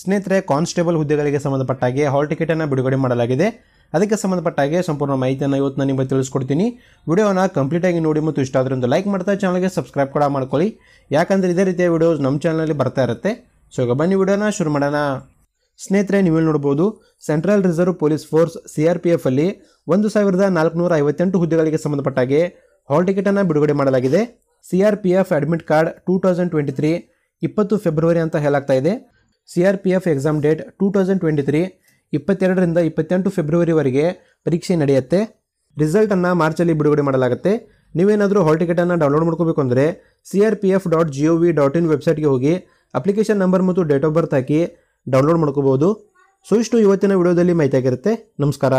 ಸ್ನೇಹಿತರೆ ಕಾನ್ಸ್ಟೇಬಲ್ ಹುದ್ದೆಗಳಿಗೆ ಹಾಗೆ ಹಾಲ್ ಟಿಕೆಟನ್ನು ಬಿಡುಗಡೆ ಮಾಡಲಾಗಿದೆ ಅದಕ್ಕೆ ಸಂಬಂಧಪಟ್ಟಾಗೆ ಸಂಪೂರ್ಣ ಮಾಹಿತಿಯನ್ನು ಇವತ್ತು ನಾನು ನಿಮಗೆ ತಿಳಿಸ್ಕೊಡ್ತೀನಿ ವಿಡಿಯೋನ ಕಂಪ್ಲೀಟಾಗಿ ನೋಡಿ ಮತ್ತು ಇಷ್ಟ ಆದ್ರಿಂದ ಒಂದು ಲೈಕ್ ಮಾಡ್ತಾ ಚಾನಲ್ಗೆ ಸಬ್ಸ್ಕ್ರೈಬ್ ಕೂಡ ಮಾಡ್ಕೊಳ್ಳಿ ಯಾಕಂದರೆ ಇದೇ ರೀತಿಯ ವಿಡಿಯೋಸ್ ನಮ್ಮ ಚಾನಲಲ್ಲಿ ಬರ್ತಾ ಇರುತ್ತೆ ಸೊ ಈಗ ಬನ್ನಿ ವಿಡಿಯೋನ ಶುರು ಮಾಡೋಣ ಸ್ನೇಹಿತರೆ ನೀವೆಲ್ಲಿ ನೋಡ್ಬೋದು central reserve police force C R P F ಅಲ್ಲಿ ಒಂದು ಸಾವಿರದ ನಾಲ್ಕುನೂರ ಐವತ್ತೆಂಟು ಹುದ್ದೆಗಳಿಗೆ ಸಂಬಂಧಪಟ್ಟಾಗೆ ಹಾಲ್ ಟಿಕೆಟನ್ನು ಬಿಡುಗಡೆ ಮಾಡಲಾಗಿದೆ C R P F admit card two thousand twenty three ಇಪ್ಪತ್ತು ಫೆಬ್ರವರಿ ಅಂತ ಹೇಳಾಗ್ತಾ ಇದೆ C R P F exam date two thousand twenty three ಇಪ್ಪತ್ತೆರಡರಿಂದ ಇಪ್ಪತ್ತೆಂಟು ಫೆಬ್ರವರಿವರೆಗೆ ಪರೀಕ್ಷೆ ನಡೆಯುತ್ತೆ ರಿಸಲ್ಟನ್ನು ಮಾರ್ಚಲ್ಲಿ ಬಿಡುಗಡೆ ಮಾಡಲಾಗುತ್ತೆ ನೀವೇನಾದರೂ ಹಾಲ್ ಟಿಕೆಟನ್ನು ಡೌನ್ಲೋಡ್ ಮಾಡ್ಕೋಬೇಕು ಅಂದರೆ C R P F dot G O V dot in ವೆಬ್ಸೈಟ್ಗೆ ಹೋಗಿ ಅಪ್ಲಿಕೇಶನ್ ನಂಬರ್ ಮತ್ತು ಡೇಟ್ ಆಫ್ ಬರ್ತ್ ಹಾಕಿ ಡೌನ್ಲೋಡ್ ಮಾಡ್ಕೋಬೋದು ಸೊ ಇಷ್ಟು ಇವತ್ತಿನ ವಿಡಿಯೋದಲ್ಲಿ ಮಾಹಿತಿ ಆಗಿರುತ್ತೆ ನಮಸ್ಕಾರ